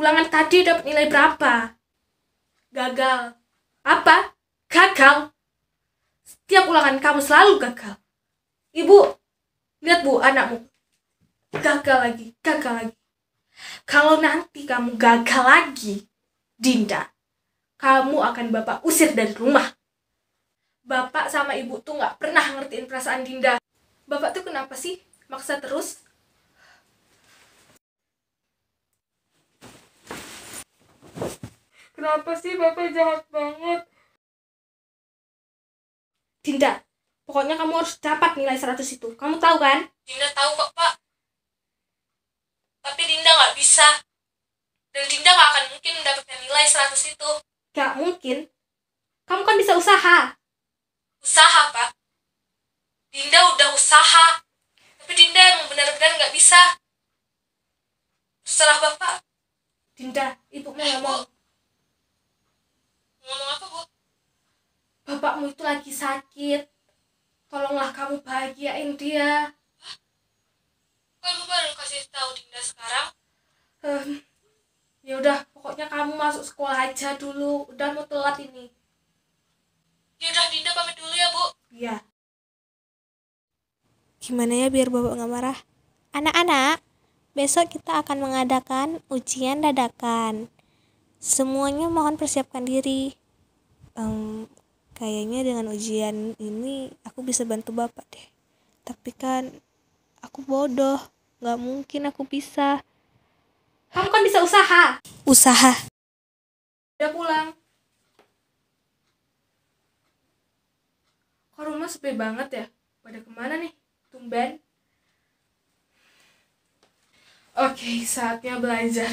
ulangan tadi dapat nilai berapa? Gagal. Apa? Gagal. Setiap ulangan kamu selalu gagal. Ibu, lihat Bu, anakmu. Gagal lagi, gagal lagi. Kalau nanti kamu gagal lagi, Dinda, kamu akan Bapak usir dari rumah. Bapak sama Ibu tuh gak pernah ngertiin perasaan Dinda. Bapak tuh kenapa sih maksa terus Kenapa sih Bapak jahat banget? Dinda, pokoknya kamu harus dapat nilai 100 itu. Kamu tahu kan? Dinda tahu kok, Pak. Tapi Dinda nggak bisa. Dan Dinda nggak akan mungkin mendapatkan nilai 100 itu. Gak mungkin. Kamu kan bisa usaha. Usaha, Pak. Dinda udah usaha. Tapi Dinda emang benar-benar nggak bisa. Setelah Bapak. Dinda, ibu mau ngomong. kamu itu lagi sakit tolonglah kamu bahagiain dia kamu baru kasih tahu Dinda sekarang um, ya udah pokoknya kamu masuk sekolah aja dulu udah mau telat ini ya udah Dinda pamit dulu ya bu iya gimana ya biar bapak nggak marah anak-anak besok kita akan mengadakan ujian dadakan semuanya mohon persiapkan diri um, Kayaknya dengan ujian ini aku bisa bantu bapak deh. Tapi kan aku bodoh, nggak mungkin aku bisa. Kamu kan bisa usaha. Usaha. Udah pulang. Kok rumah sepi banget ya? Pada kemana nih? Tumben. Oke, saatnya belajar.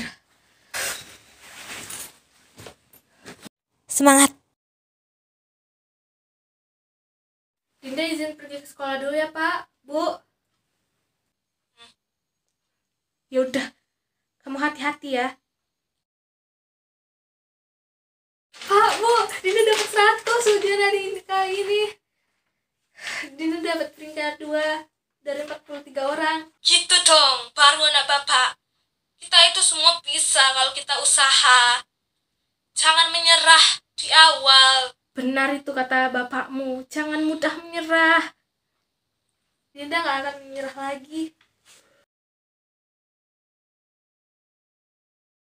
Semangat! Dinda izin pergi ke sekolah dulu ya pak Bu Yaudah Kamu hati-hati ya Pak Bu Dinda dapat seratus ujian dari kali ini Dinda dapat peringkat dua dari 43 orang Gitu dong baru anak bapak Kita itu semua bisa kalau kita usaha Jangan menyerah di awal Benar itu kata bapakmu, jangan mudah menyerah. Dinda nggak akan menyerah lagi.